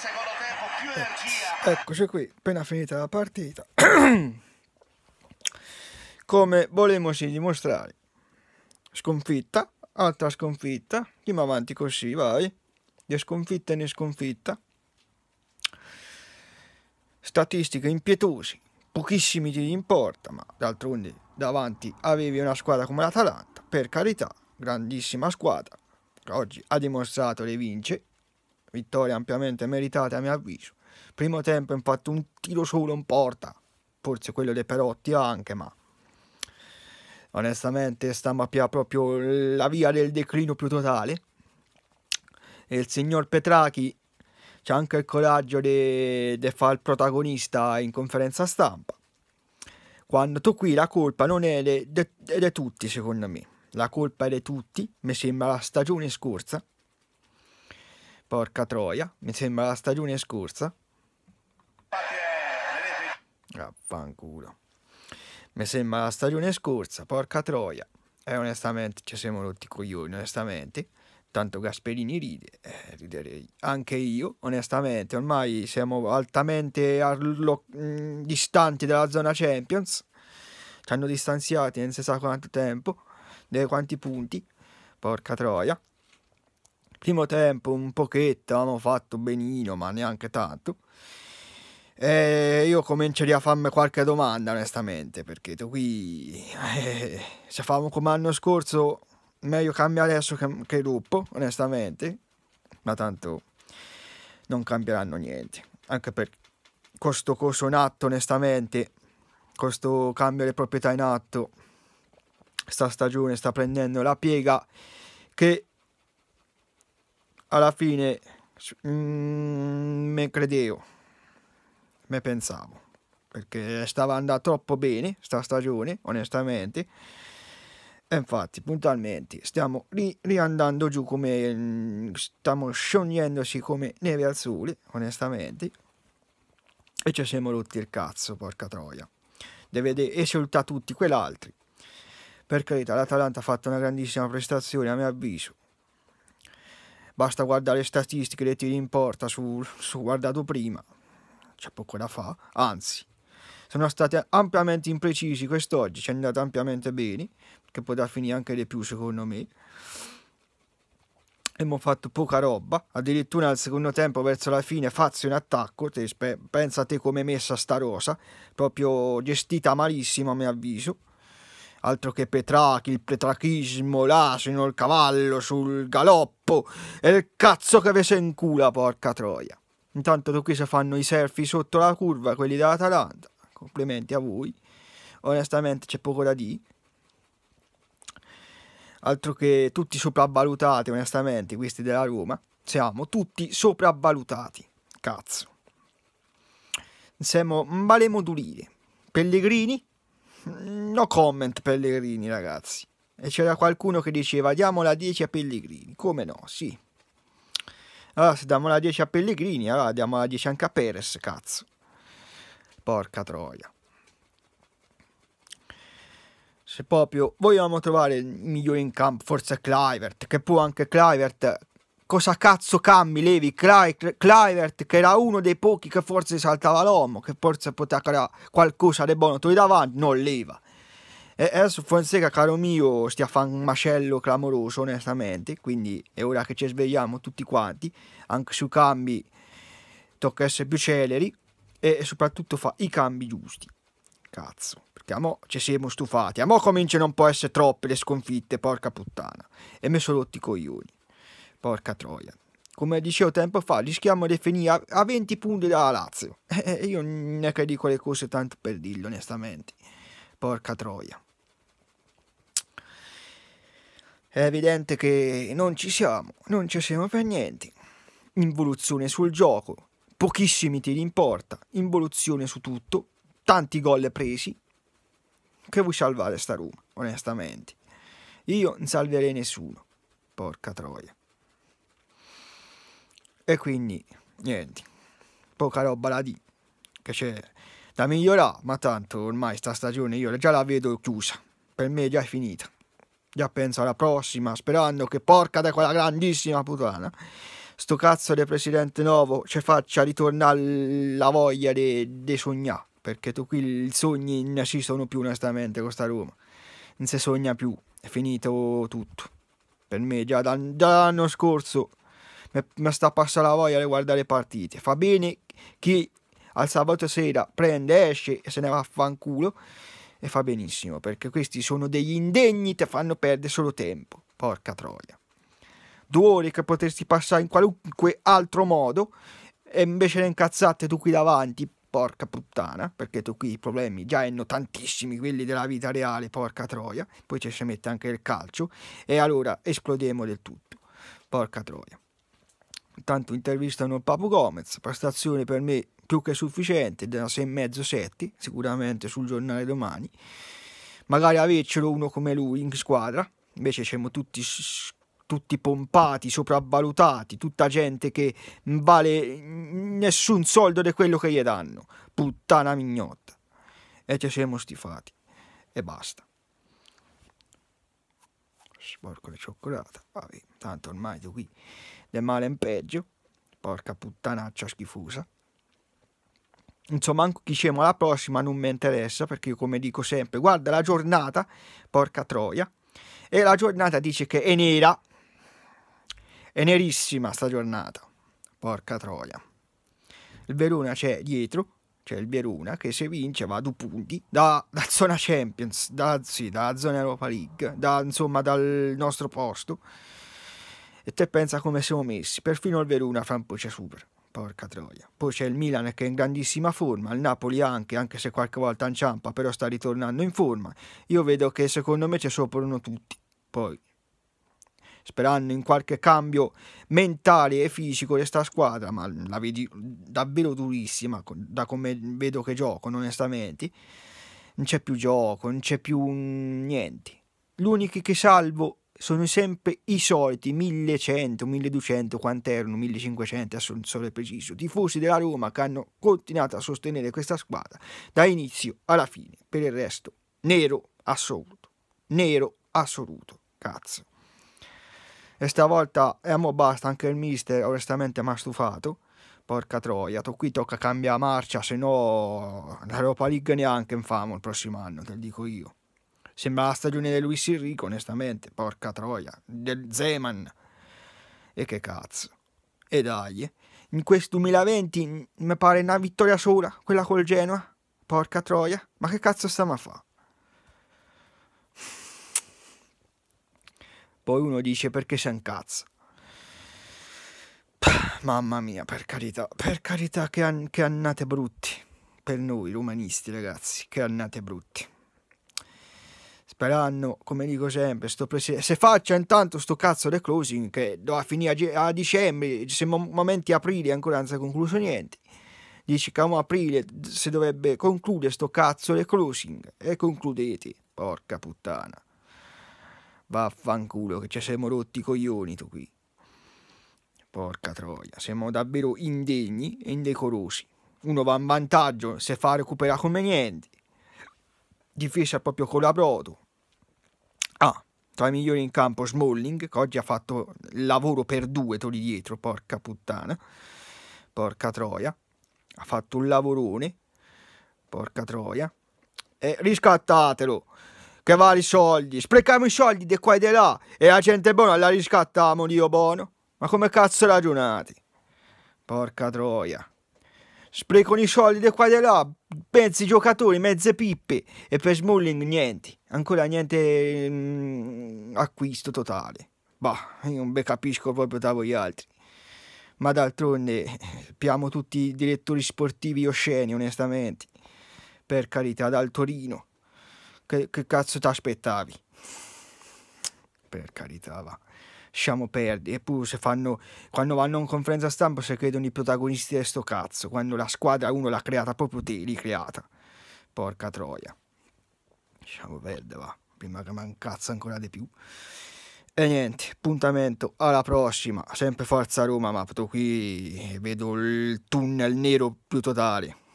secondo tempo più eh, energia. Eccoci qui, appena finita la partita. Come volevamo dimostrare. Sconfitta, altra sconfitta. Andiamo avanti così, vai. Di sconfitta in sconfitta. Statistiche impietosi. Pochissimi ti importa, ma d'altronde davanti avevi una squadra come l'Atalanta. Per carità, grandissima squadra. Oggi ha dimostrato le vince vittoria ampiamente meritata a mio avviso. Primo tempo infatti un tiro solo in porta, forse quello dei Perotti anche, ma onestamente sta mappia proprio la via del declino più totale. E il signor Petrachi c'ha anche il coraggio di fare il protagonista in conferenza stampa. Quando tu qui la colpa non è di tutti, secondo me. La colpa è di tutti, mi sembra la stagione scorsa, Porca troia, mi sembra la stagione scorsa. Vaffanculo. Mi sembra la stagione scorsa, porca troia. E onestamente ci siamo rotti coglioni, onestamente. Tanto Gasperini ride, eh, riderei anche io, onestamente. Ormai siamo altamente allo- mh, mm, distanti dalla zona Champions. Ci hanno distanziati non si sa quanto tempo, di quanti punti. Porca troia. Primo tempo un pochetto, avevamo fatto benino, ma neanche tanto. Eh, io comincerei a farmi qualche domanda, onestamente, perché tu qui, eh, se famo come l'anno scorso, meglio cambia adesso che, che gruppo, onestamente, ma tanto non cambieranno niente, anche per questo corso in atto, onestamente, questo cambio di proprietà in atto, sta stagione sta prendendo la piega che alla fine mm, me credevo, me pensavo, perché stava andando troppo bene sta stagione, onestamente. E infatti, puntualmente, stiamo ri- riandando giù come... Mm, stiamo sciogliendoci come neve al sole, onestamente. E ci siamo rotti il cazzo, porca troia. Deve de- esultare tutti quell'altri. Per carità, l'Atalanta ha fatto una grandissima prestazione, a mio avviso basta guardare le statistiche dei tiri in porta su, su guardato prima, c'è poco da fa anzi, sono stati ampiamente imprecisi quest'oggi, ci è andato ampiamente bene, che potrà finire anche di più secondo me. e mi ho fatto poca roba, addirittura al secondo tempo verso la fine Fazio un attacco, te, pensa a te come è messa sta rosa, proprio gestita malissimo a mio avviso altro che Petrachi, il petrachismo, l'asino, il cavallo sul galoppo e il cazzo che ve se in culo, porca troia. Intanto da qui si fanno i selfie sotto la curva, quelli dell'Atalanta. Complimenti a voi. Onestamente c'è poco da dire. Altro che tutti sopravvalutati, onestamente, questi della Roma. Siamo tutti sopravvalutati. Cazzo. Siamo un male modulire. Pellegrini, Mm, no comment Pellegrini, ragazzi. E c'era qualcuno che diceva diamo la 10 a Pellegrini. Come no? Sì. Allora, se diamo la 10 a Pellegrini, allora diamo la 10 anche a Perez, cazzo. Porca troia. Se proprio vogliamo trovare il migliore in campo, forse Clivert, che può anche Clivert cosa cazzo cambi Levi Clivert che era uno dei pochi che forse saltava l'uomo che forse poteva creare qualcosa di buono tu davanti non leva e adesso Fonseca caro mio stia a fare un macello clamoroso onestamente quindi è ora che ci svegliamo tutti quanti anche sui cambi tocca essere più celeri e soprattutto fa i cambi giusti cazzo perché a mo ci siamo stufati a mo cominciano un po' a essere troppe le sconfitte porca puttana e mi sono rotti i coglioni Porca troia. Come dicevo tempo fa, rischiamo di finire a 20 punti dalla Lazio. E eh, eh, io ne che dico le cose tanto per dirlo, onestamente. Porca troia. È evidente che non ci siamo, non ci siamo per niente. Involuzione sul gioco, pochissimi tiri in porta, involuzione su tutto, tanti gol presi. Che vuoi salvare sta Roma, onestamente? Io non salverei nessuno. Porca troia. E quindi, niente, poca roba da di che c'è da migliorare, ma tanto ormai sta stagione io già la vedo chiusa, per me già è finita. Già penso alla prossima, sperando che porca da quella grandissima puttana, sto cazzo del presidente nuovo ci faccia ritornare la voglia di sognare, perché tu qui i sogni non ci sono più onestamente con sta Roma, non si sogna più, è finito tutto. Per me già, da- già l'anno scorso mi sta passando la voglia di guardare le partite. Fa bene chi al sabato sera prende, esce e se ne va a fanculo e fa benissimo perché questi sono degli indegni te fanno perdere solo tempo porca troia due ore che potresti passare in qualunque altro modo e invece le incazzate tu qui davanti porca puttana perché tu qui i problemi già hanno tantissimi quelli della vita reale porca troia poi ci si mette anche il calcio e allora esplodiamo del tutto porca troia Intanto intervistano Papu Gomez, prestazione per me più che sufficiente, da 6,5-7, sicuramente sul giornale domani. Magari avercelo uno come lui in squadra, invece siamo tutti tutti pompati, sopravvalutati, tutta gente che vale nessun soldo di quello che gli danno. Puttana mignotta. E ci siamo stifati. E basta sporco le cioccolate. Vabbè, tanto ormai tu qui del male in peggio. Porca puttanaccia schifosa. Insomma, anche diciamo la prossima non mi interessa perché io come dico sempre, guarda la giornata, porca troia. E la giornata dice che è nera. È nerissima sta giornata. Porca troia. Il Verona c'è dietro, cioè il Verona, che se vince va a due punti da, da, zona Champions, da, sì, da zona Europa League, da, insomma dal nostro posto. E te pensa come siamo messi, perfino il Verona fra un po' c'è super, porca troia. Poi c'è il Milan che è in grandissima forma, il Napoli anche, anche se qualche volta inciampa, però sta ritornando in forma. Io vedo che secondo me ci sopra uno tutti, poi sperando in qualche cambio mentale e fisico questa squadra, ma la vedi davvero durissima da come vedo che giocano onestamente. Non c'è più gioco, non c'è più niente. Gli unici che salvo sono sempre i soliti 1100, 1200, quant'erano, 1500, adesso non so preciso, tifosi della Roma che hanno continuato a sostenere questa squadra da inizio alla fine. Per il resto, nero assoluto. Nero assoluto. Cazzo. E stavolta è eh, a mo basta, anche il mister onestamente mi ha stufato. Porca troia, to qui tocca cambiare marcia, se no l'Europa League neanche infamo il prossimo anno, te lo dico io. Sembra la stagione di Luis Enrico, onestamente, porca troia, del Zeman. E che cazzo. E dai, eh, in questo 2020 mm, mi pare una vittoria sola, quella col Genoa. Porca troia, ma che cazzo stiamo a fare? Poi uno dice perché sei si incazza. Mamma mia, per carità, per carità, che, an che annate brutti. Per noi, romanisti, ragazzi, che annate brutti. Sperando, come dico sempre, sto se faccia intanto sto cazzo di closing che dovrà finire a, a dicembre, siamo momenti aprile ancora non si è concluso niente. Dici che a aprile si dovrebbe concludere sto cazzo di closing e concludete, porca puttana. Vaffanculo, che ci siamo rotti i coglioni tu qui. Porca troia, siamo davvero indegni e indecorosi. Uno va in vantaggio, se fa recuperare come niente. Difesa proprio con la brodo. Ah, tra i migliori in campo Smalling, che oggi ha fatto lavoro per due toli dietro, porca puttana. Porca troia. Ha fatto un lavorone. Porca troia. E riscattatelo che vale i soldi, sprechiamo i soldi di qua e di là e la gente buona la riscattiamo, Dio buono. Ma come cazzo ragionati? Porca troia. Sprecano i soldi di qua e di là, mezzi giocatori, mezze pippe e per Smalling niente, ancora niente mh, mm, acquisto totale. Bah, io non be capisco proprio da voi altri. Ma d'altronde piamo tutti i direttori sportivi osceni, onestamente. Per carità, dal Torino che, che cazzo ti aspettavi? Per carità, va. Siamo perdi. Eppure se fanno, quando vanno in conferenza stampa se credono i protagonisti di sto cazzo, quando la squadra uno l'ha creata proprio te, creata. Porca troia. Lasciamo perdere, va. Prima che mancazza ancora di più. E niente, appuntamento alla prossima. Sempre Forza Roma, ma qui vedo il tunnel nero più totale.